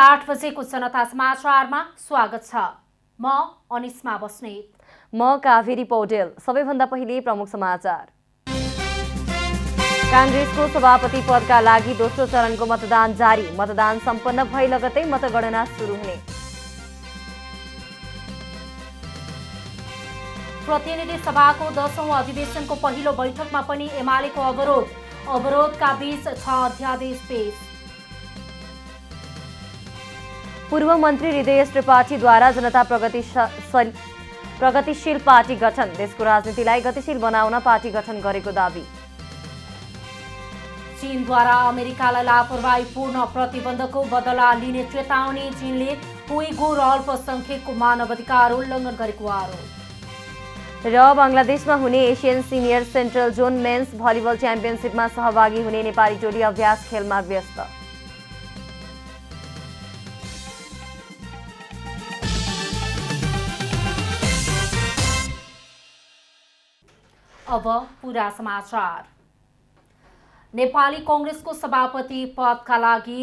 आठ बजेको जनता समाचारमा स्वागत छ म अनिस्मा बस्नेत म काभेरी पौडेल सबैभन्दा पहिले प्रमुख समाचार काङ्ग्रेसको सभापति पदका लागि दोस्रो चरणको मतदान जारी मतदान सम्पन्न भई लगतै मतगणना सुरु हुने प्रतिनिधि सभाको दशौं अधिवेशनको पहिलो बैठकमा पनि एमालेको अवरोध अवरोधका बीच छ अध्यादेश पेश पूर्व मन्त्री हृदयेश त्रिपाठीद्वारा जनता प्रगति प्रगतिशील पार्टी गठन देशको राजनीतिलाई गतिशील बनाउन पार्टी गठन गरेको दावी चीनद्वारा अमेरिकालाई लापरवाहीपूर्ण प्रतिबन्धको बदला लिने चेतावनी चीनले कोइगो र अल्पसंख्यकको मानवाधिकार उल्लङ्घन गरेको आरोप र बङ्गलादेशमा हुने Asian senior central zone men's volleyball च्याम्पियनसिपमा सहभागी हुने नेपाली टोली अभ्यास खेलमा व्यस्त अब पुरा समाचार नेपाली कङ्ग्रेसको सभापति पदका लागि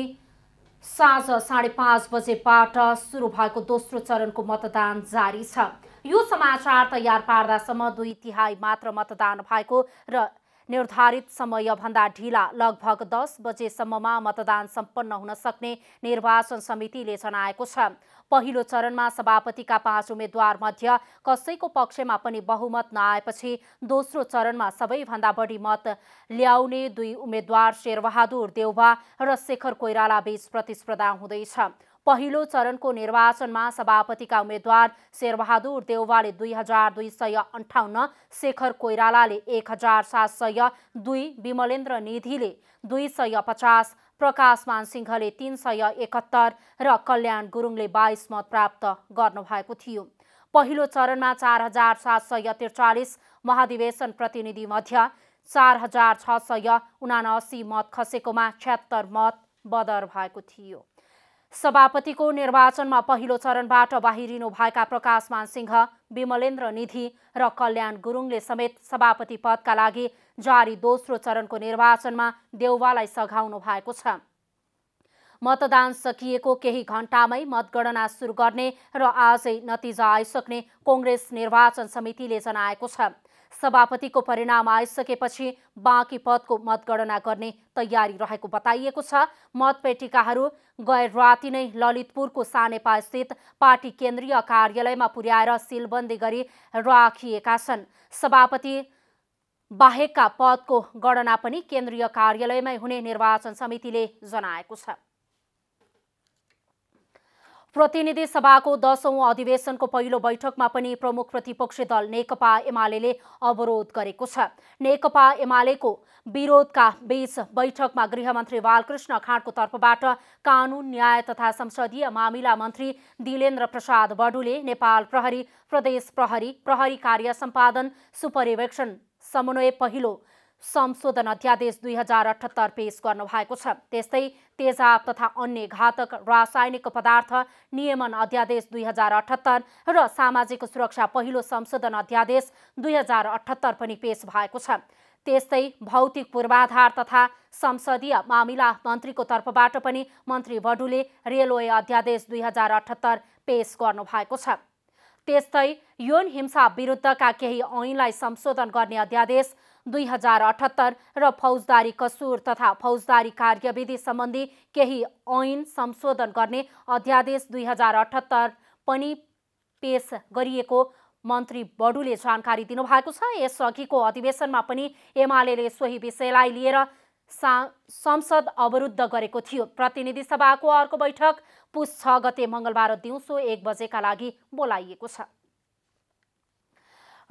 साँझ साढे पाँच बजेबाट सुरु भएको दोस्रो चरणको मतदान जारी छ यो समाचार तयार पार्दासम्म दुई तिहाई मात्र मतदान भएको र निर्धारित समयभन्दा ढिला लगभग दस बजेसम्ममा मतदान सम्पन्न हुन सक्ने निर्वाचन समितिले जनाएको छ पहिलो चरणमा सभापतिका पाँच उम्मेद्वार मध्य कसैको पक्षमा पनि बहुमत नआएपछि दोस्रो चरणमा सबैभन्दा बढी मत ल्याउने दुई उम्मेद्वार शेरबहादुर देउवा र शेखर कोइराला बीच प्रतिस्पर्धा हुँदैछ पहिलो चरणको निर्वाचनमा सभापतिका उम्मेद्वार शेरबहादुर देउवाले दुई हजार दुई सय अन्ठाउन्न शेखर कोइरालाले एक हजार सात सय दुई विमलेन्द्र निधिले दुई सय पचास प्रकाशमान सिंहले तिन सय एकहत्तर र कल्याण गुरुङले बाइस मत प्राप्त गर्नुभएको थियो पहिलो चरणमा चार हजार सात सय त्रिचालिस महाधिवेशन प्रतिनिधिमध्ये चार हजार छ सय उनासी मत खसेकोमा छ्यात्तर मत बदर भएको थियो सभापतिको निर्वाचनमा पहिलो चरणबाट बाहिरिनुभएका प्रकाशमान सिंह विमलेन्द्र निधि र कल्याण गुरुङले समेत सभापति पदका लागि जारी दोस्रो चरणको निर्वाचनमा देउवालाई सघाउनु भएको छ मतदान सकिएको केही घण्टामै मतगणना सुरु गर्ने र आजै नतिजा आइसक्ने कङ्ग्रेस निर्वाचन समितिले जनाएको छ सभापतिको परिणाम आइसकेपछि बाँकी पदको मतगणना गर्ने तयारी रहेको बताइएको छ मतपेटिकाहरू गए राति नै ललितपुरको सानेपास्थित पार्टी केन्द्रीय कार्यालयमा पुर्याएर सिलबन्दी गरी राखिएका छन् सभापति बाहेकका पदको गणना पनि केन्द्रीय कार्यालयमै हुने निर्वाचन समितिले जनाएको छ प्रतिनिधि सभाको दशौं अधिवेशनको पहिलो बैठकमा पनि प्रमुख प्रतिपक्षी दल नेकपा एमाले अवरोध गरेको छ नेकपा एमालेको विरोधका बीच बैठकमा गृहमन्त्री बालकृष्ण खाँडको तर्फबाट कानून न्याय तथा संसदीय मामिला मन्त्री दिलेन्द्र प्रसाद बडुले नेपाल प्रहरी प्रदेश प्रहरी प्रहरी कार्य सम्पादन सुपरिवेक्षण समन्वय पहिलो संशोधन अध्यादेश दुई हजार अठहत्तर पेश गर्नुभएको छ त्यस्तै तेजाब तथा अन्य घातक रासायनिक पदार्थ नियमन अध्यादेश दुई हजार अठहत्तर र सामाजिक सुरक्षा पहिलो संशोधन अध्यादेश दुई हजार अठहत्तर पनि पेश भएको छ त्यस्तै भौतिक पूर्वाधार तथा संसदीय मामिला मन्त्रीको तर्फबाट पनि मन्त्री बडुले रेलवे अध्यादेश दुई हजार अठहत्तर पेश गर्नुभएको छ त्यस्तै यौन हिंसा विरुद्धका केही ऐनलाई संशोधन गर्ने अध्यादेश दुई हजार अठहत्तर र फौजदारी कसुर तथा फौजदारी कार्यविधि सम्बन्धी केही ऐन संशोधन गर्ने अध्यादेश दुई हजार अठहत्तर पनि पेश गरिएको मन्त्री बडुले जानकारी दिनुभएको छ यसअघिको अधिवेशनमा पनि एमाले सोही विषयलाई लिएर संसद अवरुद्ध गरेको थियो प्रतिनिधि सभाको अर्को बैठक पुस छ गते मङ्गलबार दिउँसो एक बजेका लागि बोलाइएको छ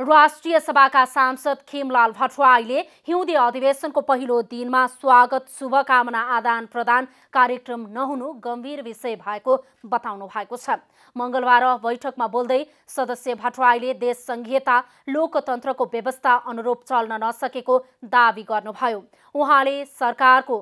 राष्ट्रिय सभाका सांसद खेमलाल भट्टराईले हिउँदे अधिवेशनको पहिलो दिनमा स्वागत शुभकामना आदान प्रदान कार्यक्रम नहुनु गम्भीर विषय भएको बताउनु भएको छ मङ्गलबार बैठकमा बोल्दै सदस्य भटुवाईले देश सङ्घीयता लोकतन्त्रको व्यवस्था अनुरूप चल्न नसकेको दावी गर्नुभयो उहाँले सरकारको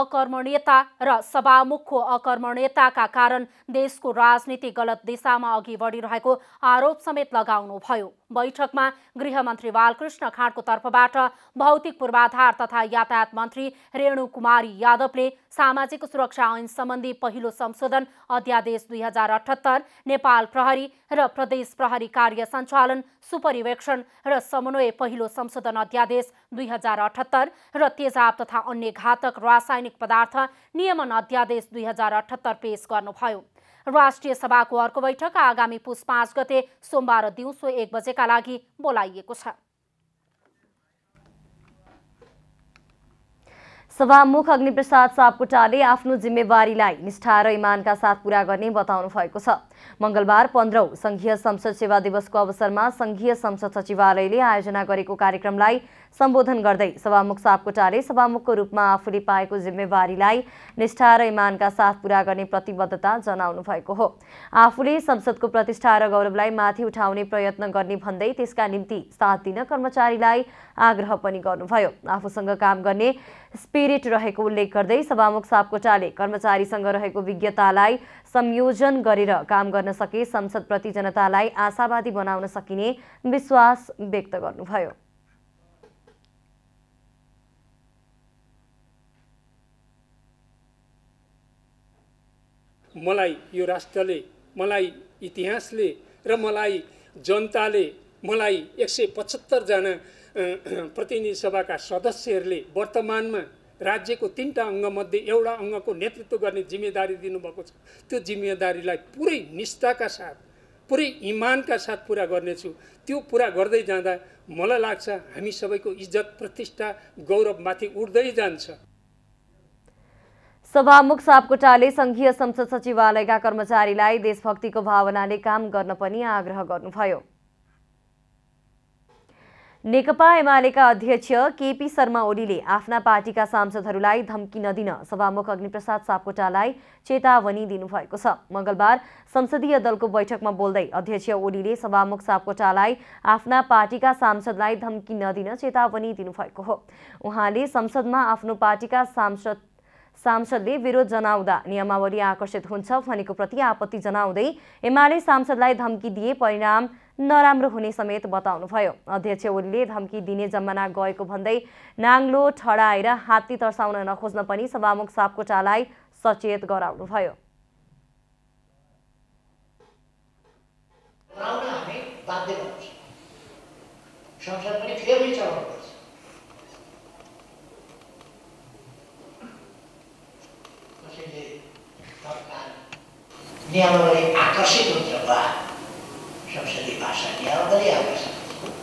अकर्मण्यता र सभामुखको अकर्मण्यताका कारण देशको राजनीति गलत दिशामा अघि बढिरहेको आरोप समेत लगाउनुभयो बैठकमा गृहमन्त्री बालकृष्ण खाँडको तर्फबाट भौतिक पूर्वाधार तथा यातायात मन्त्री रेणु कुमारी यादवले सामाजिक सुरक्षा ऐन सम्बन्धी पहिलो संशोधन अध्यादेश दुई हजार अठहत्तर नेपाल प्रहरी र प्रदेश प्रहरी कार्य सञ्चालन सुपरिवेक्षण र समन्वय पहिलो संशोधन अध्यादेश दुई हजार अठहत्तर र तेजाब तथा अन्य घातक रासायनिक पदार्थ नियमन अध्यादेश दुई हजार अठहत्तर पेश गर्नुभयो राष्ट्रिय सभाको अर्को बैठक आगामी पुस पाँच गते सोमबार दिउँसो एक बजेका लागि बोलाइएको छ सभामुख अग्निप्रसाद सापकोटाले आफ्नो जिम्मेवारीलाई निष्ठा र इमानका साथ पूरा गर्ने बताउनु भएको छ मंगलबार पन्ध्रौँ संघीय संसद सेवा दिवसको अवसरमा संघीय संसद सचिवालयले आयोजना गरेको कार्यक्रमलाई सम्बोधन गर्दै सभामुख सापकोटाले सभामुखको रूपमा आफूले पाएको जिम्मेवारीलाई निष्ठा र इमानका साथ पूरा गर्ने प्रतिबद्धता जनाउनु भएको हो आफूले संसदको प्रतिष्ठा र गौरवलाई माथि उठाउने प्रयत्न गर्ने भन्दै त्यसका निम्ति साथ दिन कर्मचारीलाई आग्रह पनि गर्नुभयो आफूसँग काम गर्ने स्पिरिट रहेको उल्लेख गर्दै सभामुख सापकोटाले कर्मचारीसँग रहेको विज्ञतालाई संयोजन गरेर काम गर्न सके संसदप्रति जनतालाई आशावादी बनाउन सकिने विश्वास व्यक्त गर्नुभयो मलाई यो राष्ट्रले मलाई इतिहासले र मलाई जनताले मलाई एक सय पचहत्तरजना प्रतिनिधि सभाका सदस्यहरूले वर्तमानमा राज्यको तिनवटा अङ्गमध्ये एउटा अङ्गको नेतृत्व गर्ने जिम्मेदारी दिनुभएको छ त्यो जिम्मेदारीलाई पुरै निष्ठाका साथ पुरै इमानका साथ पुरा गर्नेछु त्यो पुरा गर्दै जाँदा मलाई लाग्छ हामी सबैको इज्जत प्रतिष्ठा गौरवमाथि उठ्दै जान्छ सभामुख सापकोटाले संघीय संसद सचिवालयका कर्मचारीलाई देशभक्तिको भावनाले काम गर्न पनि आग्रह गर्नुभयो नेकपा एमालेका अध्यक्ष केपी शर्मा ओलीले आफ्ना पार्टीका सांसदहरूलाई धम्की नदिन सभामुख अग्निप्रसाद सापकोटालाई चेतावनी दिनुभएको छ मंगलबार संसदीय दलको बैठकमा बोल्दै अध्यक्ष ओलीले सभामुख सापकोटालाई आफ्ना पार्टीका सांसदलाई धम्की नदिन चेतावनी दिनुभएको हो उहाँले संसदमा आफ्नो पार्टीका सांसद सांसदले विरोध जनाउँदा नियमावली आकर्षित हुन्छ भनेको प्रति आपत्ति जनाउँदै एमाले सांसदलाई धम्की दिए परिणाम नराम्रो हुने समेत बताउनुभयो अध्यक्ष ओलीले धम्की दिने जमाना गएको भन्दै नाङ्लो ठडाएर हात्ती तर्साउन नखोज्न पनि सभामुख सापकोटालाई सचेत गराउनुभयो संसद पनि फेरि चलाउनुपर्छ न्यानोलाई आकर्षित हुन्छ वा संसदीय भाषा न्यानोले आकर्षित हुन्छ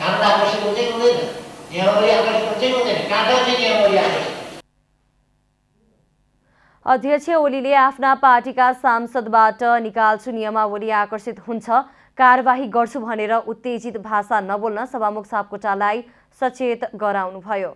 कान आकर्षित हुन्छ कि हुँदैन न्यानोले आकर्षित हुन्छ कि हुँदैन काँटा चाहिँ न्यानोले आकर्षित अध्यक्ष ओलीले आफ्ना पार्टीका सांसदबाट निकाल्छु नियमावली आकर्षित हुन्छ कारवाही गर्छु भनेर उत्तेजित भाषा नबोल्न सभामुख सापकोटालाई सचेत गराउनुभयो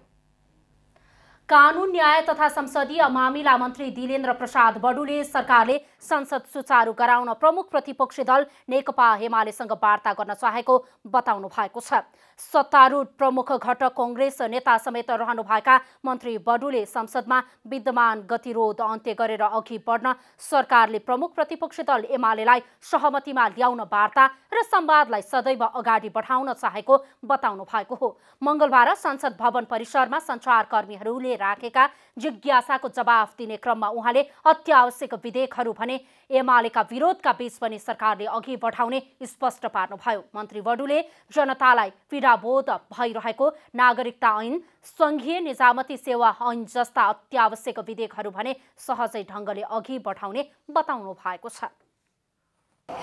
कानुन न्याय तथा संसदीय मामिला मन्त्री दिलेन्द्र प्रसाद बडुले सरकारले संसद सुचारू गराउन प्रमुख प्रतिपक्षी दल नेकपा एमालेसँग वार्ता गर्न चाहेको बताउनु भएको छ सत्तारूढ प्रमुख घटक कङ्ग्रेस नेता समेत रहनुभएका मन्त्री बडुले संसदमा विद्यमान गतिरोध अन्त्य गरेर अघि बढ्न सरकारले प्रमुख प्रतिपक्षी दल एमालेलाई सहमतिमा ल्याउन वार्ता र संवादलाई सदैव अगाडि बढाउन चाहेको बताउनु भएको हो मङ्गलबार संसद भवन परिसरमा सञ्चारकर्मीहरूले राखेका जिज्ञासाको जवाफ दिने क्रममा उहाँले अत्यावश्यक विधेयकहरू भने एमालेका विरोधका बीच पनि सरकारले अघि बढाउने स्पष्ट पार्नुभयो मन्त्री वडुले जनतालाई पीडाबोध भइरहेको नागरिकता ऐन सङ्घीय निजामती सेवा ऐन जस्ता अत्यावश्यक विधेयकहरू भने सहजै ढङ्गले अघि बढाउने बताउनु भएको छ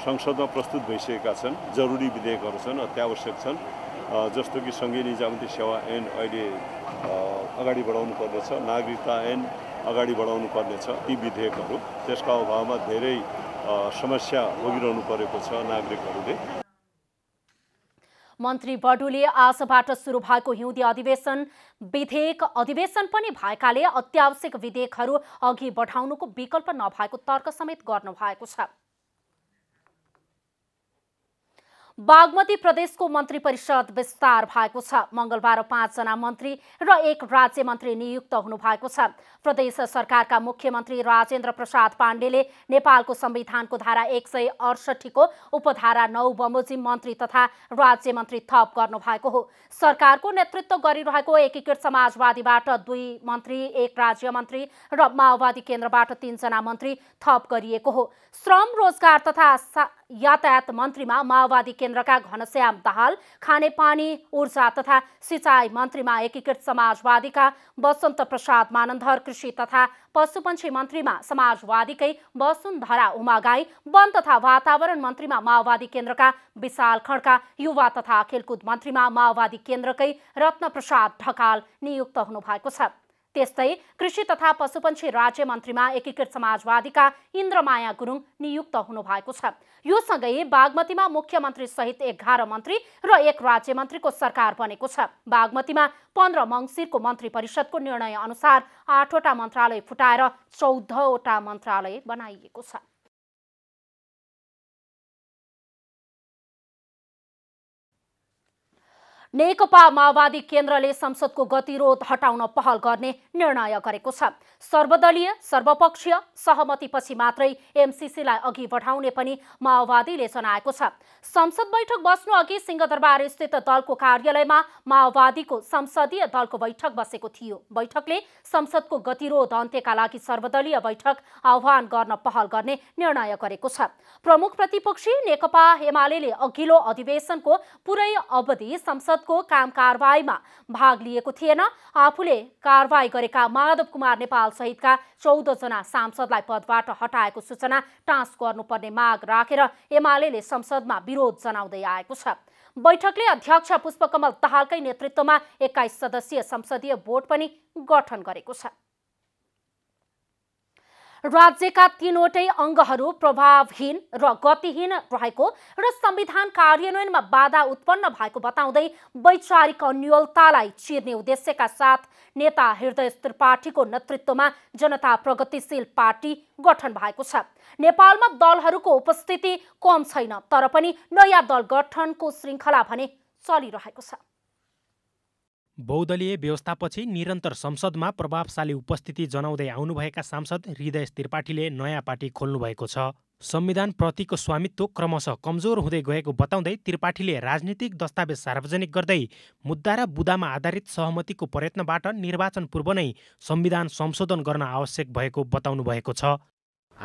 संसदमा प्रस्तुत भइसकेका छन् जरुरी विधेयकहरू छन् अत्यावश्यक छन् जस्तो कि सङ्घीय निजामती सेवा ऐन अहिले अगाडि बढाउनु पर्नेछ नागरिकता ऐन अगाडि बढाउनु पर्नेछ ती विधेयकहरू त्यसका अभावमा धेरै समस्या भोगिरहनु परेको छ नागरिकहरूले मन्त्री बडुले आजबाट सुरु भएको हिउँदी अधिवेशन विधेयक अधिवेशन पनि भएकाले अत्यावश्यक विधेयकहरू अघि बढाउनुको विकल्प नभएको तर्क समेत गर्नु भएको छ बागमती प्रदेशको मन्त्री परिषद विस्तार भएको छ मङ्गलबार पाँचजना मन्त्री र एक राज्य मन्त्री नियुक्त हुनुभएको छ प्रदेश सरकारका मुख्यमन्त्री राजेन्द्र प्रसाद पाण्डेले नेपालको संविधानको धारा एक सय अडसठीको उपधारा नौ बमोजिम मन्त्री तथा राज्य मन्त्री थप भएको हो सरकारको नेतृत्व गरिरहेको एकीकृत समाजवादीबाट दुई मन्त्री एक राज्य मन्त्री र माओवादी केन्द्रबाट तीनजना मन्त्री थप गरिएको हो श्रम रोजगार तथा यातायात मन्त्रीमा माओवादी केन्द्रका घनश्याम दाहाल खानेपानी ऊर्जा तथा सिँचाइ मन्त्रीमा एकीकृत समाजवादीका वसन्त प्रसाद मानन्धर कृषि तथा पशुपन्छी मन्त्रीमा समाजवादीकै वसुन्धरा उमागाई वन तथा वातावरण मन्त्रीमा माओवादी केन्द्रका विशाल खड्का युवा तथा खेलकुद मन्त्रीमा माओवादी केन्द्रकै रत्न प्रसाद ढकाल नियुक्त हुनुभएको छ त्यस्तै कृषि तथा पशुपन्छी राज्य मन्त्रीमा एकीकृत समाजवादीका इन्द्रमाया गुरुङ नियुक्त हुनुभएको छ यो सँगै बागमतीमा मुख्यमन्त्री सहित एघार मन्त्री र एक राज्य मन्त्रीको सरकार बनेको छ बागमतीमा पन्ध्र मङ्सिरको मन्त्री परिषदको निर्णय अनुसार आठवटा मन्त्रालय फुटाएर चौधवटा मन्त्रालय बनाइएको छ नेकपा माओवादी केन्द्रले संसदको गतिरोध हटाउन पहल गर्ने निर्णय गरेको छ सर्वदलीय सर्वपक्षीय सहमतिपछि मात्रै एमसिसीलाई अघि बढाउने पनि माओवादीले जनाएको छ संसद बैठक बस्नु अघि सिंहदरबार स्थित दलको कार्यालयमा माओवादीको संसदीय दलको बैठक बसेको थियो बैठकले संसदको गतिरोध अन्त्यका लागि सर्वदलीय बैठक आह्वान गर्न पहल गर्ने निर्णय गरेको छ प्रमुख प्रतिपक्षी नेकपा एमाले अघिल्लो अधिवेशनको पुरै अवधि संसद को काम कारवाहीमा भाग लिएको थिएन आफूले कारवाही गरेका माधव कुमार नेपाल सहितका चौधजना सांसदलाई पदबाट हटाएको सूचना टाँस गर्नुपर्ने माग राखेर एमाले संसदमा विरोध जनाउँदै आएको छ बैठकले अध्यक्ष पुष्पकमल दाहालकै नेतृत्वमा एक्काइस सदस्यीय संसदीय बोर्ड पनि गठन गरेको छ राज्यका तीनवटै अङ्गहरू प्रभावहीन र गतिहीन रहेको र संविधान कार्यान्वयनमा बाधा उत्पन्न भएको बताउँदै वैचारिक अन्यलतालाई चिर्ने उद्देश्यका साथ नेता हृदय त्रिपाठीको नेतृत्वमा जनता प्रगतिशील पार्टी गठन भएको छ नेपालमा दलहरूको उपस्थिति कम छैन तर पनि नयाँ दल गठनको श्रृङ्खला भने चलिरहेको छ बहुदलीय व्यवस्थापछि निरन्तर संसदमा प्रभावशाली उपस्थिति जनाउँदै आउनुभएका सांसद हृदय त्रिपाठीले नयाँ पार्टी खोल्नुभएको छ संविधान प्रतिको स्वामित्व क्रमशः कमजोर हुँदै गएको बताउँदै त्रिपाठीले राजनीतिक दस्तावेज सार्वजनिक गर्दै मुद्दा र बुदामा आधारित सहमतिको प्रयत्नबाट निर्वाचन पूर्व नै संविधान संशोधन गर्न आवश्यक भएको बताउनु भएको छ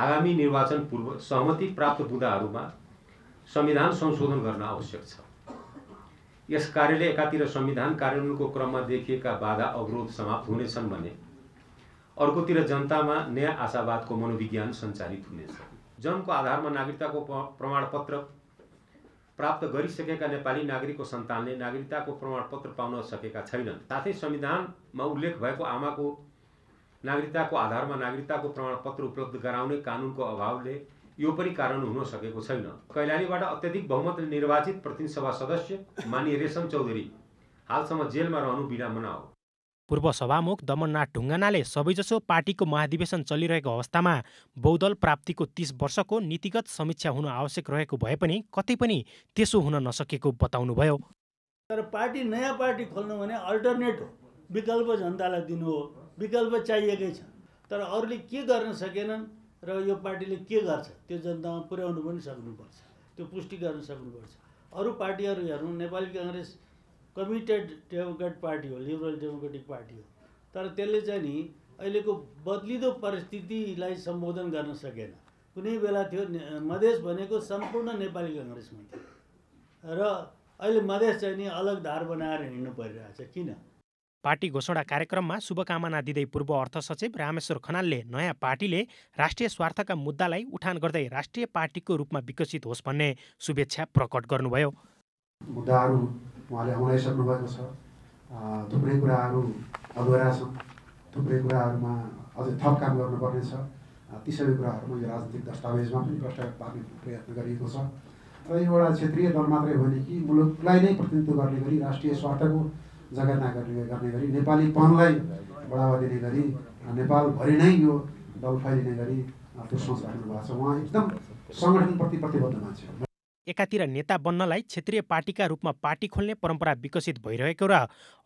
आगामी निर्वाचन पूर्व सहमति प्राप्त बुदाहरूमा संविधान संशोधन गर्न आवश्यक छ यस कार्यले एकातिर संविधान कार्यान्वयनको क्रममा देखिएका बाधा अवरोध समाप्त हुनेछन् भने अर्कोतिर जनतामा नयाँ आशावादको मनोविज्ञान सञ्चालित हुनेछ जन्मको आधारमा नागरिकताको प्रमाणपत्र प्राप्त गरिसकेका नेपाली नागरिकको सन्तानले नागरिकताको प्रमाणपत्र पाउन सकेका छैनन् साथै संविधानमा उल्लेख भएको आमाको नागरिकताको आधारमा नागरिकताको प्रमाणपत्र उपलब्ध गराउने कानुनको अभावले यो पनि कारण हुन सकेको छैन कैलालीबाट अत्यधिक बहुमतले निर्वाचित प्रतिनिधि सभा सदस्य मानिय रेशम चौधरी हालसम्म जेलमा रहनु विडम्बना हो पूर्व सभामुख दमननाथ ढुङ्गानाले सबैजसो पार्टीको महाधिवेशन चलिरहेको अवस्थामा बहुदल प्राप्तिको तीस वर्षको नीतिगत समीक्षा हुन आवश्यक रहेको भए पनि कतै पनि त्यसो हुन नसकेको बताउनुभयो तर पार्टी नयाँ पार्टी खोल्नु भने अल्टरनेट हो विकल्प जनतालाई दिनु हो विकल्प चाहिएकै छ तर अरूले के गर्न सकेनन् र यो पार्टीले के गर्छ त्यो जनतामा पुर्याउनु पनि सक्नुपर्छ त्यो पुष्टि गर्न सक्नुपर्छ अरू पार्टीहरू हेरौँ Nepali Congress committed democrat party हो लिबरल डेमोक्रेटिक पार्टी हो तर त्यसले चाहिँ नि अहिलेको बदलिँदो परिस्थितिलाई सम्बोधन गर्न सकेन कुनै बेला थियो मधेस भनेको सम्पूर्ण नेपाली काङ्ग्रेसमा थियो र अहिले मधेस चाहिँ नि अलग धार बनाएर हिँड्नु परिरहेछ किन पार्टी घोषणा कार्यक्रममा शुभकामना दिँदै पूर्व अर्थ सचिव रामेश्वर खनालले नयाँ पार्टीले राष्ट्रिय स्वार्थका मुद्दालाई उठान गर्दै राष्ट्रिय पार्टीको रूपमा विकसित होस् भन्ने शुभेच्छा प्रकट गर्नुभयो मुद्दाहरू उहाँले आउनाइसक्नु भएको छ थुप्रै कुराहरू अधुरा छन् थुप्रै कुराहरूमा अझै थप काम गर्नुपर्नेछ ती सबै कुराहरूमा यो राजनीतिक दस्तावेजमा पनि प्रष्ट पार्ने प्रयत्न गरिएको छ र एउटा क्षेत्रीय दल मात्रै होइन कि मुलुकलाई नै प्रतिनिधित्व गर्ने गरी राष्ट्रिय स्वार्थको जगेर्ना गर्ने गर्ने गरी नेपालीपनलाई बढावा दिने गरी नेपालभरि नै यो दल फैलिने गरी त्यो सोच राख्नु भएको छ उहाँ एकदम सङ्गठनप्रति प्रतिबद्ध मान्छे एकातिर नेता बन्नलाई क्षेत्रीय पार्टीका रूपमा पार्टी खोल्ने परम्परा विकसित भइरहेको र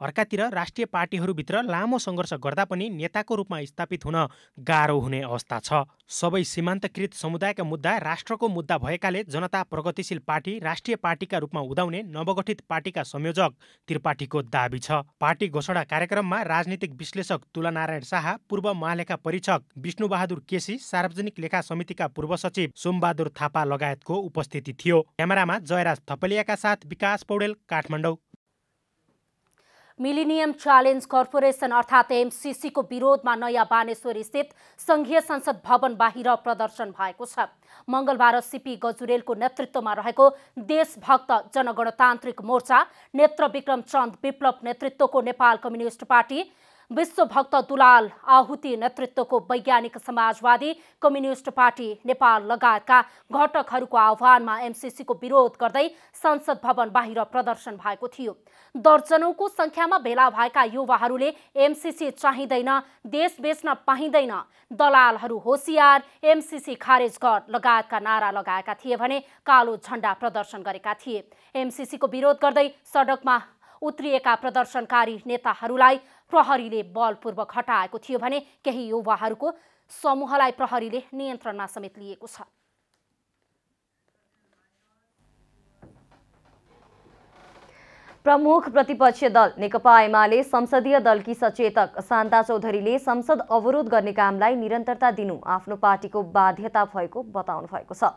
अर्कातिर राष्ट्रिय पार्टीहरूभित्र लामो सङ्घर्ष गर्दा पनि नेताको रूपमा स्थापित हुन गाह्रो हुने अवस्था छ सबै सीमान्तकृत समुदायका मुद्दा राष्ट्रको मुद्दा भएकाले जनता प्रगतिशील पार्टी राष्ट्रिय पार्टीका रूपमा उदाउने नवगठित पार्टीका संयोजक त्रिपाठीको दावी छ पार्टी घोषणा कार्यक्रममा राजनीतिक विश्लेषक तुलनारायण शाह पूर्व महालेखा परीक्षक विष्णुबहादुर केसी सार्वजनिक लेखा समितिका पूर्व सचिव सोमबहादुर थापा लगायतको उपस्थिति थियो क्यामेरामा जयराज थपलियाका साथ Bikash Paudel Kathmandu millennium challenge corporation अर्थात् एमसिसीको विरोधमा नयाँ बानेश्वर स्थित सङ्घीय संसद भवन बाहिर प्रदर्शन भएको छ मङ्गलबार सिपी गजुरेलको नेतृत्वमा रहेको देशभक्त जनगणतान्त्रिक मोर्चा नेत्र विक्रमचन्द चन्द विप्लव नेतृत्वको नेपाल कम्युनिस्ट पार्टी विश्वभक्त दुलाल आहुति नेतृत्वको वैज्ञानिक समाजवादी कम्युनिस्ट पार्टी नेपाल लगायतका घटकहरूको आह्वानमा एमसिसीको विरोध गर्दै संसद भवन बाहिर प्रदर्शन भएको थियो दर्जनौको संख्यामा भेला भएका युवाहरूले एमसिसी चाहिँदैन देश बेच्न पाइँदैन दलालहरू होसियार एमसिसी खारेज गर लगायतका नारा लगाएका थिए भने कालो झण्डा प्रदर्शन गरेका थिए एमसिसीको विरोध गर्दै सडकमा उत्रिएका प्रदर्शनकारी नेताहरूलाई प्रहरीले बलपूर्वक हटाएको थियो भने केही युवाहरूको समूहलाई प्रहरीले नियन्त्रणमा समेत लिएको छ प्रमुख प्रतिपक्षीय दल नेकपा एमाले संसदीय दलकी सचेतक शान्ता चौधरीले संसद अवरोध गर्ने कामलाई निरन्तरता दिनु आफ्नो पार्टीको बाध्यता भएको बताउनु भएको छ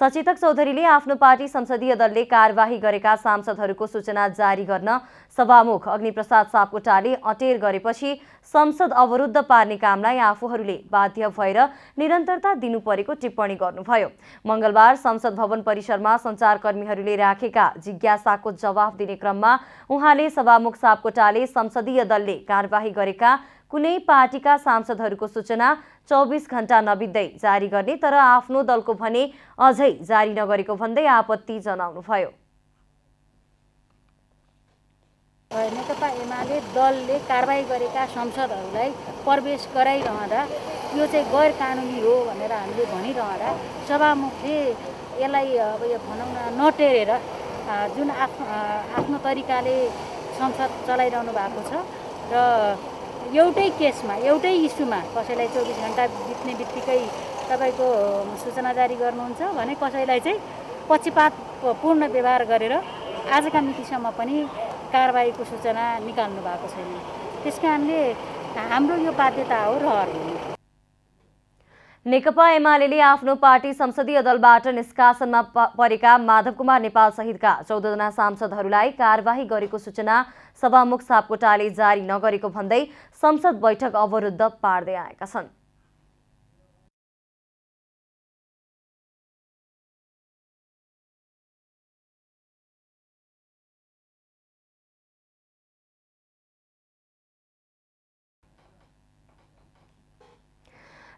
सचेतक चौधरीले आफ्नो पार्टी संसदीय दलले कार्यवाही गरेका सांसदहरूको सूचना जारी गर्न सभामुख अग्निप्रसाद सापकोटाले अटेर गरेपछि संसद अवरुद्ध पार्ने कामलाई आफूहरूले बाध्य भएर निरन्तरता दिनु परेको टिप्पणी गर्नुभयो मंगलबार संसद भवन परिसरमा सञ्चारकर्मीहरूले राखेका जिज्ञासाको जवाफ दिने क्रममा उहाँले सभामुख सापकोटाले संसदीय दलले कार्यवाही गरेका कुनै पार्टीका सांसदहरूको सूचना चौबिस घण्टा नबित्दै जारी गर्ने तर आफ्नो दलको भने अझै जारी नगरेको भन्दै आपत्ति जनाउनुभयो नेकपा एमाले दलले कारवाही गरेका संसदहरूलाई प्रवेश गराइरहँदा यो चाहिँ गैर कानुनी हो भनेर हामीले भनिरहँदा सभामुखले यसलाई अब यो भनौँ न नटेरेर जुन आफ्नो आफ्नो तरिकाले संसद चलाइरहनु भएको छ र एउटै केसमा एउटै इस्युमा कसैलाई चौबिस घन्टा बित्ने बित्तिकै तपाईँको सूचना जारी गर्नुहुन्छ भने कसैलाई चाहिँ पक्षपात पूर्ण व्यवहार गरेर आजका मितिसम्म पनि कारवाहीको सूचना निकाल्नु भएको छैन त्यस कारणले हाम्रो यो बाध्यता हो रहर हुनु नेकपा एमाले आफ्नो पार्टी संसदीय दलबाट निष्कासनमा परेका माधव कुमार नेपाल सहितका चौधजना सांसदहरूलाई कार्यवाही गरेको सूचना सभामुख सापकोटाले जारी नगरेको भन्दै संसद बैठक अवरुद्ध पार्दै आएका छन्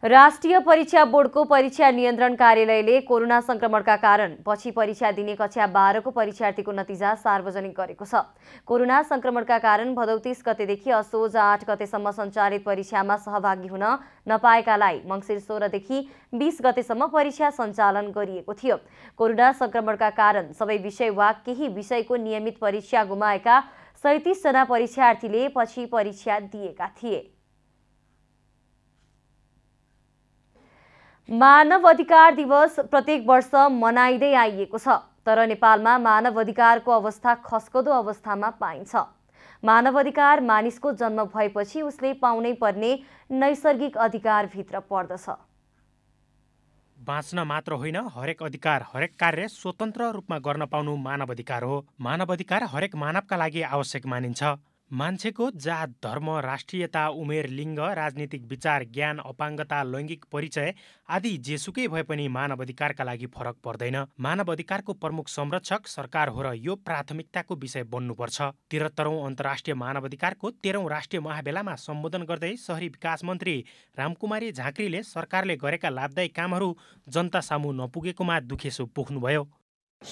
राष्ट्रिय परीक्षा बोर्डको परीक्षा नियन्त्रण कार्यालयले कोरोना संक्रमणका कारण पछि परीक्षा दिने कक्षा बाह्रको परीक्षार्थीको नतिजा सार्वजनिक गरेको छ कोरोना संक्रमणका कारण भदौ तिस गतेदेखि असोज आठ गतेसम्म सञ्चालित परीक्षामा सहभागी हुन नपाएकालाई मङ्सिर सोह्रदेखि बिस गतेसम्म परीक्षा सञ्चालन गरिएको थियो कोरोना संक्रमणका कारण सबै विषय वा केही विषयको नियमित परीक्षा गुमाएका सैतिसजना परीक्षार्थीले पछि परीक्षा दिएका थिए मानव अधिकार दिवस प्रत्येक वर्ष मनाइँदै आइएको छ तर नेपालमा मानव अधिकारको अवस्था खस्कदो अवस्थामा पाइन्छ मानव अधिकार मानिसको जन्म भएपछि उसले पाउनै पर्ने नैसर्गिक अधिकारभित्र पर्दछ बाँच्न मात्र होइन हरेक अधिकार हरेक कार्य स्वतन्त्र रूपमा गर्न पाउनु मानव अधिकार हो मानव अधिकार हरेक मानवका लागि आवश्यक मानिन्छ मान्छेको जात धर्म राष्ट्रियता उमेर लिङ्ग राजनीतिक विचार ज्ञान अपाङ्गता लैङ्गिक परिचय आदि जेसुकै भए पनि मानव अधिकारका लागि फरक पर्दैन मानव अधिकारको प्रमुख संरक्षक सरकार हो र यो प्राथमिकताको विषय बन्नुपर्छ त्रिहत्तरौँ अन्तर्राष्ट्रिय मानव अधिकारको तेह्रौँ राष्ट्रिय महाबेलामा सम्बोधन गर्दै सहरी विकास मन्त्री रामकुमारी झाँक्रीले सरकारले गरेका लाभदायी कामहरू जनता सामु नपुगेकोमा दुखेसो पोख्नुभयो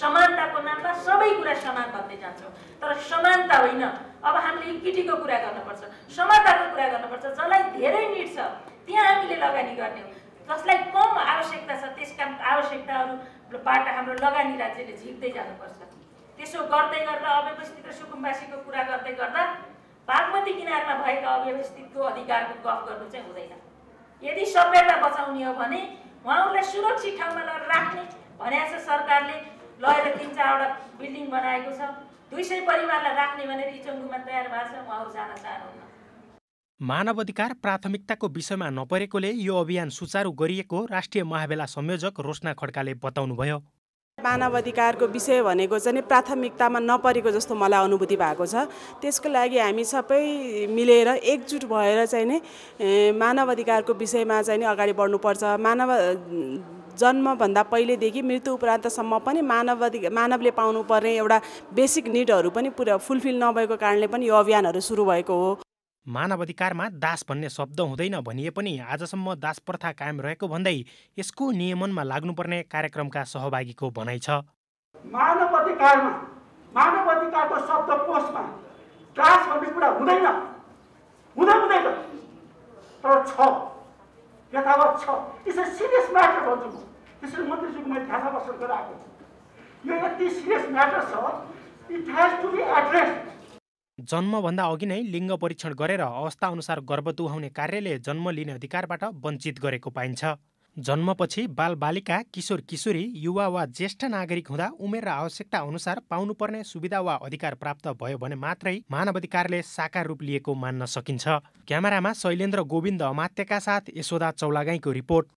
समानताको नाममा सबै कुरा समान भन्दै जान्छौँ तर समानता होइन अब हामीले इक्विटीको कुरा गर्नुपर्छ समाधानको कुरा गर्नुपर्छ जसलाई धेरै निड छ त्यहाँ हामीले लगानी गर्ने हो जसलाई कम आवश्यकता छ त्यसका आवश्यकताहरूबाट हाम्रो लगानी राज्यले झिक्दै जानुपर्छ त्यसो गर्दै गर्दा अव्यवस्थित र सुकुम्बासीको कुरा गर्दै गर्दा बागमती किनारमा भएका अव्यवस्थितको अधिकारको गफ गर्नु चाहिँ हुँदैन यदि सभ्यता बचाउने हो भने उहाँहरूलाई सुरक्षित ठाउँमा राख्ने भने छ सरकारले लगेर तिन चारवटा बिल्डिङ बनाएको छ दुई सय परिवारलाई राख्ने भनेर इचङ्गुमा तयार भएको छ अरू जान चाहनुहुन्न मानव अधिकार प्राथमिकताको विषयमा नपरेकोले यो अभियान सुचारू गरिएको राष्ट्रिय महाभेला संयोजक रोशना खड्काले बताउनुभयो मानव अधिकारको विषय भनेको चाहिँ प्राथमिकतामा नपरेको जस्तो मलाई अनुभूति भएको छ त्यसको लागि हामी सबै मिलेर एकजुट भएर चाहिँ नि मानव अधिकारको विषयमा चाहिँ नि अगाडि बढ्नुपर्छ मानव जन्मभन्दा पहिलेदेखि मृत्यु उपरान्तसम्म पनि मानव अधिकार मानवले पाउनुपर्ने एउटा बेसिक निडहरू पनि पुरा फुलफिल नभएको कारणले पनि यो अभियानहरू सुरु भएको हो मानव अधिकारमा दास भन्ने शब्द हुँदैन भनिए पनि आजसम्म दास प्रथा कायम रहेको भन्दै यसको नियमनमा लाग्नुपर्ने कार्यक्रमका सहभागीको भनाइ छ मानव अधिकारमा मानव अधिकारको शब्द कोषमा दास भन्ने कुरा हुँदैन हुँदै हुँदैन तर छ यथावत छ यसरी सिरियस म्याटर भन्छु म त्यसरी मन्त्रीज्यूको मैले गराएको यो यति सिरियस म्याटर छ it has to be addressed जन्मभन्दा अघि नै लिङ्ग परीक्षण गरेर अवस्था अनुसार गर्भ दुहाउने कार्यले जन्म लिने अधिकारबाट वञ्चित गरेको पाइन्छ जन्मपछि बालबालिका किशोर किशोरी युवा वा ज्येष्ठ नागरिक हुँदा उमेर र आवश्यकता अनुसार पाउनुपर्ने सुविधा वा अधिकार प्राप्त भयो भने मात्रै मानवाधिकारले साकार रूप लिएको मान्न सकिन्छ क्यामेरामा शैलेन्द्र गोविन्द अमात्यका साथ यशोदा चौलागाईको रिपोर्ट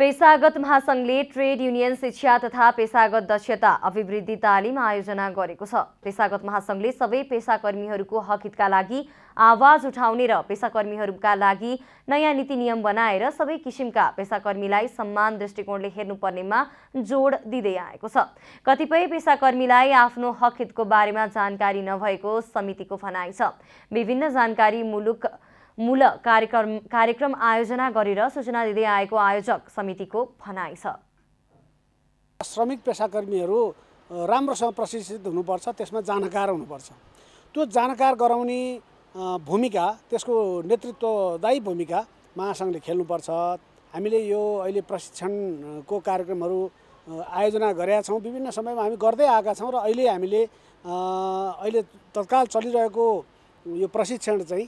पेसागत महासङ्घले ट्रेड युनियन शिक्षा तथा पेसागत दक्षता अभिवृद्धि तालिम आयोजना गरेको छ पेसागत महासङ्घले सबै पेसाकर्मीहरूको हकितका लागि आवाज उठाउने र पेसाकर्मीहरूका लागि नयाँ नीति नियम बनाएर सबै किसिमका पेसाकर्मीलाई सम्मान दृष्टिकोणले हेर्नुपर्नेमा जोड दिँदै आएको छ कतिपय पेसाकर्मीलाई आफ्नो हकितको बारेमा जानकारी नभएको समितिको भनाइ छ विभिन्न जानकारी मुलुक मूल कार्यक्रम कार्यक्रम आयोजना गरेर सूचना दिँदै आएको आयोजक समितिको भनाइ छ श्रमिक पेसाकर्मीहरू राम्रोसँग प्रशिक्षित हुनुपर्छ त्यसमा जानकार हुनुपर्छ त्यो जानकार गराउने भूमिका त्यसको नेतृत्वदायी भूमिका महासङ्घले खेल्नुपर्छ हामीले यो अहिले प्रशिक्षणको कार्यक्रमहरू आयोजना गरेका छौँ विभिन्न समयमा हामी गर्दै आएका छौँ र अहिले हामीले अहिले तत्काल चलिरहेको यो प्रशिक्षण चाहिँ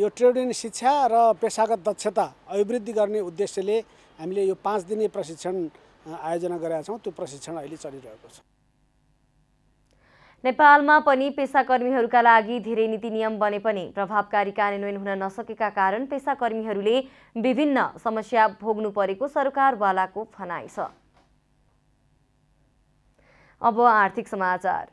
यो ट्रेड शिक्षा र पेसागत दक्षता अभिवृद्धि गर्ने उद्देश्यले हामीले यो पाँच दिने प्रशिक्षण आयोजना गरेका छौँ त्यो प्रशिक्षण अहिले चलिरहेको छ नेपालमा पनि पेसाकर्मीहरूका लागि धेरै नीति नियम बने पनि प्रभावकारी कार्यान्वयन हुन नसकेका कारण पेसाकर्मीहरूले विभिन्न समस्या भोग्नु परेको सरकारवालाको भनाइ छ अब आर्थिक समाचार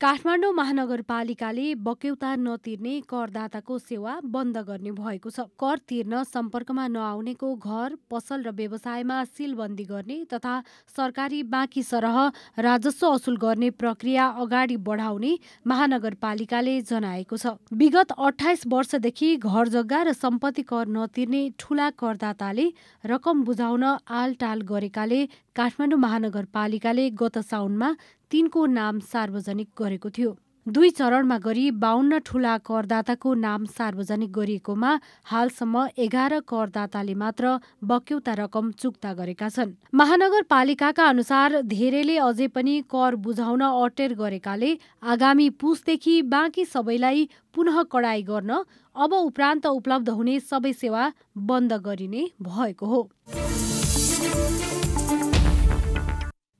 काठमाडौँ महानगरपालिकाले बक्यौता नतिर्ने करदाताको सेवा बन्द गर्ने भएको छ कर तिर्न सम्पर्कमा नआउनेको घर पसल र व्यवसायमा सिलबन्दी गर्ने तथा सरकारी बाँकी सरह राजस्व असुल गर्ने प्रक्रिया अगाडि बढाउने महानगरपालिकाले जनाएको छ विगत अठाइस वर्षदेखि घर जग्गा र सम्पत्ति कर नतिर्ने ठूला करदाताले रकम बुझाउन आलटाल गरेकाले काठमाडौँ महानगरपालिकाले गत साउनमा तिनको नाम सार्वजनिक गरेको थियो दुई चरणमा गरी बाहन्न ठूला करदाताको नाम सार्वजनिक गरिएकोमा हालसम्म एघार करदाताले मात्र बक्यौता रकम चुक्ता गरेका छन् महानगरपालिकाका अनुसार धेरैले अझै पनि कर बुझाउन अटेर गरेकाले आगामी पुसदेखि बाँकी सबैलाई पुनः कडाई गर्न अब उपरान्त उपलब्ध हुने सबै सेवा बन्द गरिने भएको हो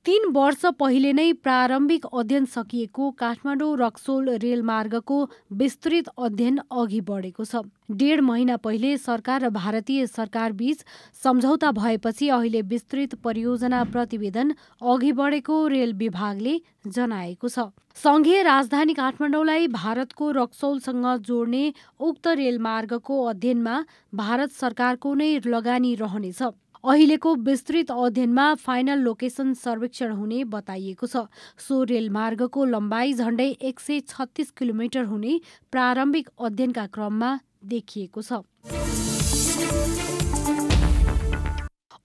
तीन वर्ष पहिले नै प्रारम्भिक अध्ययन सकिएको काठमाडौँ रक्सोल रेलमार्गको विस्तृत अध्ययन अघि बढेको छ डेढ महिना पहिले सरकार र भारतीय सरकारबीच सम्झौता भएपछि अहिले विस्तृत परियोजना प्रतिवेदन अघि बढेको रेल विभागले जनाएको छ सङ्घीय राजधानी काठमाडौँलाई भारतको रक्सौलसँग जोड्ने उक्त रेलमार्गको अध्ययनमा भारत सरकारको नै लगानी रहनेछ अहिलेको विस्तृत अध्ययनमा फाइनल लोकेसन सर्वेक्षण हुने बताइएको छ सो रेलमार्गको लम्बाइ झण्डै एक सय छत्तिस किलोमिटर हुने प्रारम्भिक अध्ययनका क्रममा देखिएको छ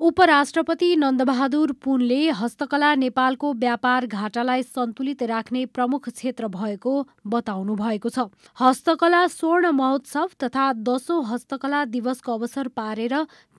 उपराष्ट्रपति नन्दबहादुर पुनले हस्तकला नेपालको व्यापार घाटालाई सन्तुलित राख्ने प्रमुख क्षेत्र भएको बताउनु भएको छ हस्तकला स्वर्ण महोत्सव तथा दशौं हस्तकला दिवसको अवसर पारेर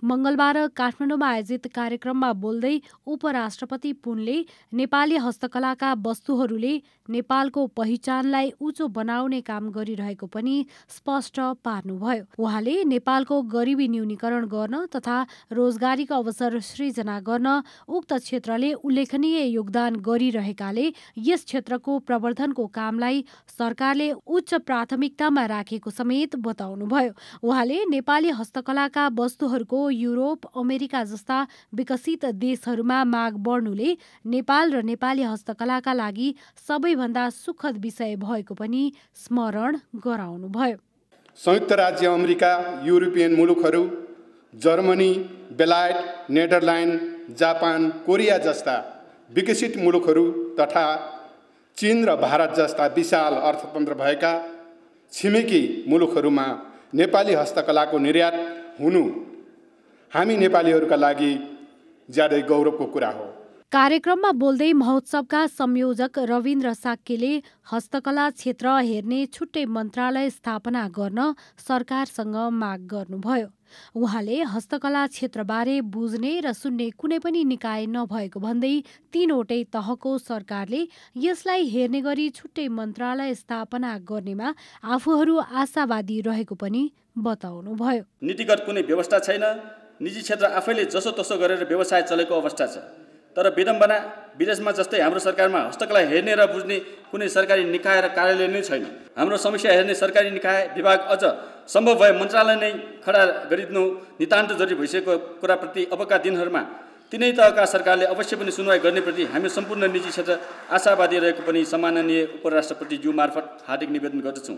मङ्गलबार काठमाडौँमा आयोजित कार्यक्रममा बोल्दै उपराष्ट्रपति पुनले नेपाली हस्तकलाका वस्तुहरूले नेपालको पहिचानलाई उचो बनाउने काम गरिरहेको पनि स्पष्ट पार्नुभयो उहाँले नेपालको गरिबी न्यूनीकरण गर्न तथा रोजगारीको अवसर सृजना गर्न उक्त क्षेत्रले उल्लेखनीय योगदान गरिरहेकाले यस क्षेत्रको प्रवर्धनको कामलाई सरकारले उच्च प्राथमिकतामा राखेको समेत बताउनुभयो उहाँले नेपाली हस्तकलाका वस्तुहरूको युरोप अमेरिका जस्ता विकसित देशहरूमा माग बढ्नुले नेपाल र नेपाली हस्तकलाका लागि सबैभन्दा सुखद विषय भएको पनि स्मरण गराउनुभयो संयुक्त राज्य अमेरिका युरोपियन मुलुकहरू जर्मनी बेलायत नेदरल्यान्ड जापान कोरिया जस्ता विकसित मुलुकहरू तथा चीन र भारत जस्ता विशाल अर्थतन्त्र भएका छिमेकी मुलुकहरूमा नेपाली हस्तकलाको निर्यात हुनु हामी नेपालीहरूका लागि ज्यादै गौरवको कुरा हो कार्यक्रममा बोल्दै महोत्सवका संयोजक रविन्द्र साक्यले हस्तकला क्षेत्र हेर्ने छुट्टै मन्त्रालय स्थापना गर्न सरकारसँग माग गर्नुभयो उहाँले हस्तकला क्षेत्रबारे बुझ्ने र सुन्ने कुनै पनि निकाय नभएको भन्दै तीनवटै तहको सरकारले यसलाई हेर्ने गरी छुट्टै मन्त्रालय स्थापना गर्नेमा आफूहरू आशावादी रहेको पनि बताउनुभयो नीतिगत कुनै व्यवस्था छैन निजी क्षेत्र आफैले जसो तसो गरेर व्यवसाय चलेको अवस्था छ तर विडम्बना विदेशमा जस्तै हाम्रो सरकारमा हस्तकला हेर्ने र बुझ्ने कुनै सरकारी निकाय र कार्यालय नै छैन हाम्रो समस्या हेर्ने सरकारी निकाय विभाग अझ सम्भव भए मन्त्रालय नै खडा गरिदिनु नितान्त जरुरी भइसकेको कुराप्रति अबका दिनहरूमा तिनै तहका सरकारले अवश्य पनि सुनवाई गर्नेप्रति हामी सम्पूर्ण निजी क्षेत्र आशावादी रहेको पनि सम्माननीय उपराष्ट्रपति ज्यू मार्फत हार्दिक निवेदन गर्दछौँ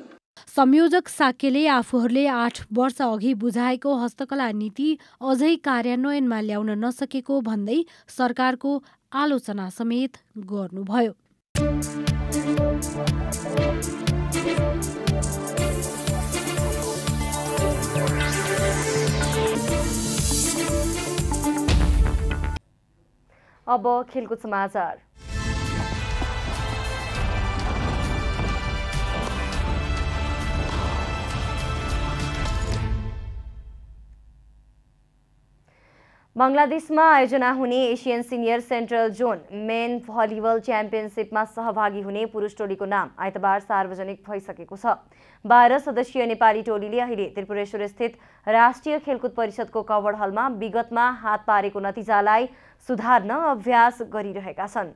संयोजक साक्यले आफूहरूले आठ वर्ष अघि बुझाएको हस्तकला नीति अझै कार्यान्वयनमा ल्याउन नसकेको भन्दै सरकारको आलोचना समेत गर्नुभयो अब खेलकुद समाचार बङ्गलादेशमा आयोजना हुने Asian senior central zone men volleyball च्याम्पियनसिपमा सहभागी हुने पुरुष टोलीको नाम आइतबार सार्वजनिक भइसकेको छ बाह्र सदस्यीय नेपाली टोलीले अहिले त्रिपुरेश्वर स्थित राष्ट्रिय खेलकुद परिषदको कवर हलमा विगतमा हात पारेको नतिजालाई सुधार्न अभ्यास गरिरहेका छन्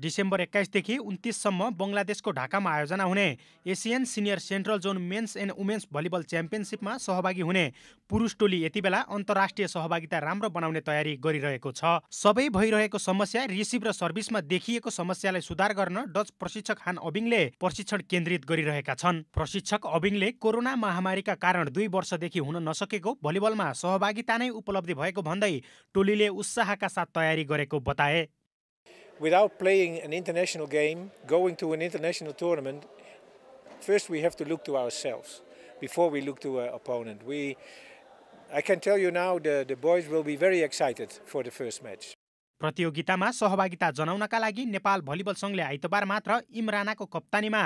डिसेम्बर एक्काइसदेखि उन्तिससम्म बङ्गलादेशको ढाकामा आयोजना हुने Asian senior central zone men's and women's volleyball च्याम्पियनसिपमा सहभागी हुने पुरुष टोली यति बेला अन्तर्राष्ट्रिय सहभागिता राम्रो बनाउने तयारी गरिरहेको छ सबै भइरहेको समस्या रिसिभ र सर्भिसमा देखिएको समस्यालाई सुधार गर्न डच प्रशिक्षक हान अबिङले प्रशिक्षण केन्द्रित गरिरहेका छन् प्रशिक्षक अबिङले कोरोना महामारीका कारण दुई वर्षदेखि हुन नसकेको भलिबलमा सहभागिता नै उपलब्धि भएको भन्दै टोलीले उत्साहका साथ तयारी गरेको बताए without playing an international game, going to an international tournament, first we have to look to ourselves before we look to our uh, opponent. We, I can tell you now the, the boys will be very excited for the first match. प्रतियोगितामा सहभागिता जनाउनका लागि Nepal volleyball सङ्घले आइतबार मात्र इमरानाको कप्तानीमा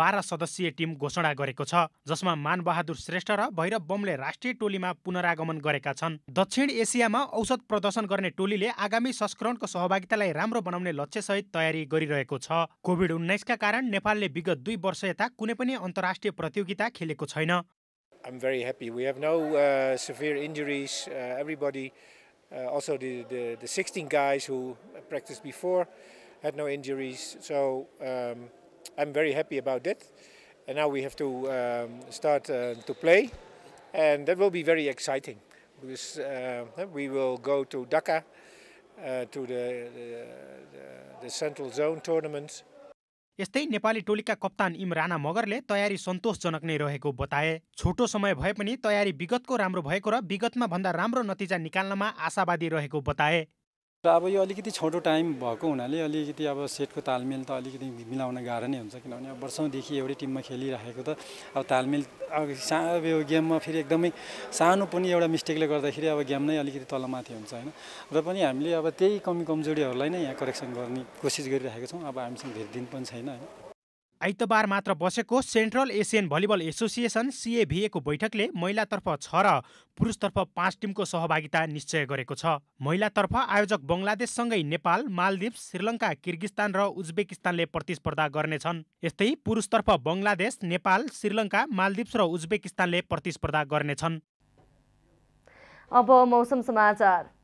बाह्र सदस्यीय team घोषणा गरेको छ जसमा मानबहादुर श्रेष्ठ र भैरव बमले राष्ट्रिय टोलीमा पुनरागमन गरेका छन् दक्षिण एसियामा औषध प्रदर्शन गर्ने टोलीले आगामी संस्करणको सहभागितालाई राम्रो बनाउने लक्ष्यसहित तयारी गरिरहेको छ कोभिड उन्नाइसका कारण नेपालले विगत दुई वर्ष यता कुनै पनि अन्तर्राष्ट्रिय प्रतियोगिता खेलेको छैन I'm very happy. We have no uh, severe injuries. Uh, everybody Uh, also, the, the, the 16 guys who practiced before had no injuries. So um, I'm very happy about that. And now we have to um, start uh, to play. And that will be very exciting because uh, we will go to Dhaka uh, to the, the, the, Central Zone tournament यस्तै नेपाली टोलीका कप्तान इम राणा मगरले तयारी सन्तोषजनक नै रहेको बताए छोटो समय भए पनि तयारी विगतको राम्रो भएको र विगतमा भन्दा राम्रो नतिजा निकाल्नमा आशावादी रहेको बताए र अब यो अलिकति छोटो टाइम भएको हुनाले अलिकति अब सेटको तालमेल त अलिकति मिलाउन गाह्रो नै हुन्छ किनभने अब वर्षौँदेखि एउटै टिममा खेलिराखेको त अब तालमेल अब सा अब यो गेममा फेरि एकदमै सानो पनि एउटा मिस्टेकले गर्दाखेरि अब गेम नै अलिकति तलमाथि हुन्छ होइन र पनि हामीले अब त्यही कमी कमजोरीहरूलाई नै यहाँ करेक्सन गर्ने कोसिस गरिरहेको छौँ अब हामीसँग धेरै दिन पनि छैन होइन आइतबार मात्र बसेको सेन्ट्रल एसियन भलिबल एसोसिएसन सिएभिएको बैठकले महिलातर्फ छ र पुरुषतर्फ पाँच टिमको सहभागिता निश्चय गरेको छ महिलातर्फ आयोजक बङ्गलादेशसँगै नेपाल मालदिप श्रीलङ्का किर्गिस्तान र उज्बेकिस्तानले प्रतिस्पर्धा गर्नेछन् यस्तै पुरुषतर्फ बङ्गलादेश नेपाल श्रीलङ्का मालदिप्स र उज्बेकिस्तानले प्रतिस्पर्धा गर्नेछन् अब मौसम समाचार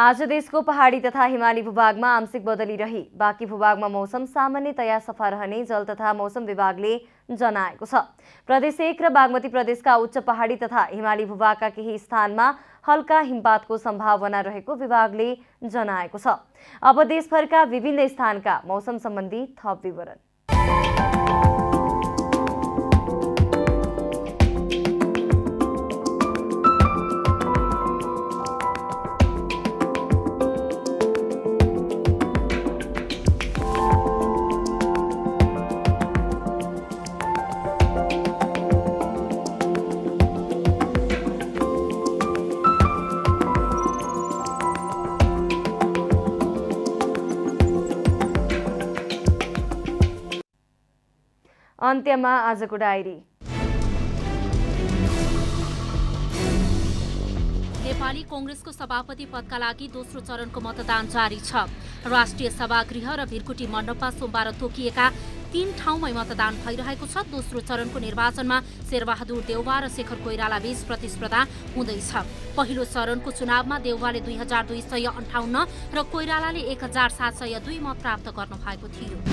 आज देशको पहाडी तथा हिमाली भूभागमा आंशिक बदली रही बाँकी भूभागमा मौसम सामान्यतया सफा रहने जल तथा मौसम विभागले जनाएको छ प्रदेश एक र बागमती प्रदेशका उच्च पहाडी तथा हिमाली भूभागका केही स्थानमा हल्का हिमपातको सम्भावना रहेको विभागले जनाएको छ अब देशभरका विभिन्न स्थानका मौसम सम्बन्धी थप विवरण अन्त्यमा आजको डायरी नेपाली कङ्ग्रेसको सभापति पदका लागि दोस्रो चरणको मतदान जारी छ राष्ट्रिय सभागृह र भिरकुटी मण्डपमा सोमबार तोकिएका तीन ठाउँमै मतदान भइरहेको छ दोस्रो चरणको निर्वाचनमा शेरबहादुर देउवा र शेखर कोइराला बीच प्रतिस्पर्धा हुँदैछ पहिलो चरणको चुनावमा देउवाले दुई हजार दुई सय अन्ठाउन्न र कोइरालाले एक हजार सात सय दुई मत प्राप्त गर्नु भएको थियो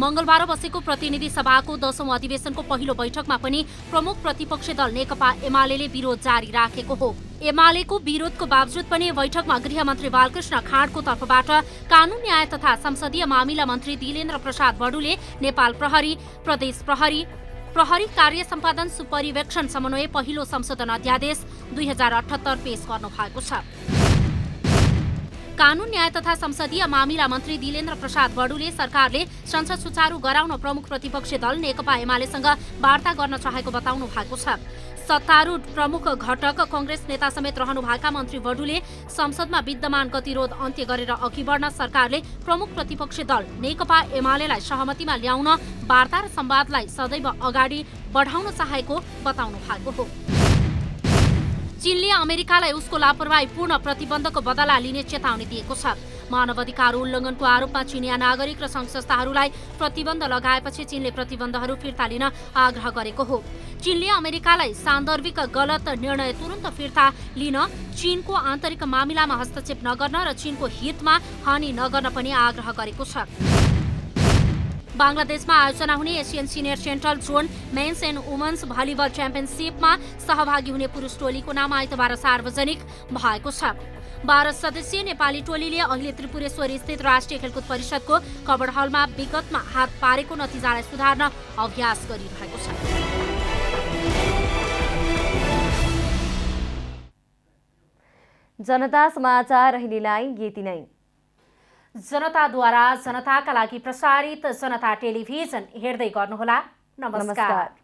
मंगलबार बसेको प्रतिनिधि सभाको दशौं अधिवेशनको पहिलो बैठकमा पनि प्रमुख प्रतिपक्षी दल नेकपा एमाले विरोध जारी राखेको हो एमालेको विरोधको बावजुद पनि बैठकमा गृहमन्त्री बालकृष्ण खाँडको तर्फबाट कानून न्याय तथा संसदीय मामिला मन्त्री दिलेन्द्र प्रसाद बडुले नेपाल प्रहरी प्रदेश प्रहरी प्रहरी कार्य सम्पादन सुपरिवेक्षण समन्वय पहिलो संशोधन अध्यादेश दुई हजार अठहत्तर पेश गर्नु भएको छ कानून न्याय तथा संसदीय मामिला मन्त्री दिलेन्द्र प्रसाद बडुले सरकारले संसद सुचारू गराउन प्रमुख प्रतिपक्षी दल नेकपा एमालेसँग वार्ता गर्न चाहेको बताउनु भएको छ सत्तारूढ प्रमुख घटक कंग्रेस नेता समेत रहनुभएका मन्त्री बडुले संसदमा विद्यमान गतिरोध अन्त्य गरेर अघि बढ्न सरकारले प्रमुख प्रतिपक्षी दल नेकपा एमालेलाई सहमतिमा ल्याउन वार्ता र सम्वादलाई सदैव अगाडि बढाउन चाहेको बताउनु भएको हो चीनले अमेरिकालाई उसको लापरवाही पूर्ण प्रतिबन्धको बदला लिने चेतावनी दिएको छ मानव अधिकार उल्लङ्घनको आरोपमा चिनिया नागरिक र सङ्घ संस्थाहरूलाई प्रतिबन्ध लगाएपछि चीनले प्रतिबन्धहरू फिर्ता लिन आग्रह गरेको हो चीनले अमेरिकालाई सान्दर्भिक गलत निर्णय तुरन्त फिर्ता लिन चीनको आन्तरिक मामिलामा हस्तक्षेप नगर्न र चीनको हितमा हानि नगर्न पनि आग्रह गरेको छ बङ्गलादेशमा आयोजना हुने Asian senior central zone men's and women's volleyball च्याम्पियनसिपमा सहभागी हुने पुरुष टोलीको नाम आइतबार सार्वजनिक भएको छ बाह्र सदस्यीय नेपाली टोलीले अहिले त्रिपुरेश्वर स्थित राष्ट्रिय खेलकुद परिषदको कबड हलमा विगतमा हात पारेको नतिजालाई सुधार्न अभ्यास गरिरहेको छ जनता समाचार अहिलेलाई यति नै जनताद्वारा जनताका लागि प्रसारित जनता टेलिभिजन हेर्दै गर्नुहोला नमस्कार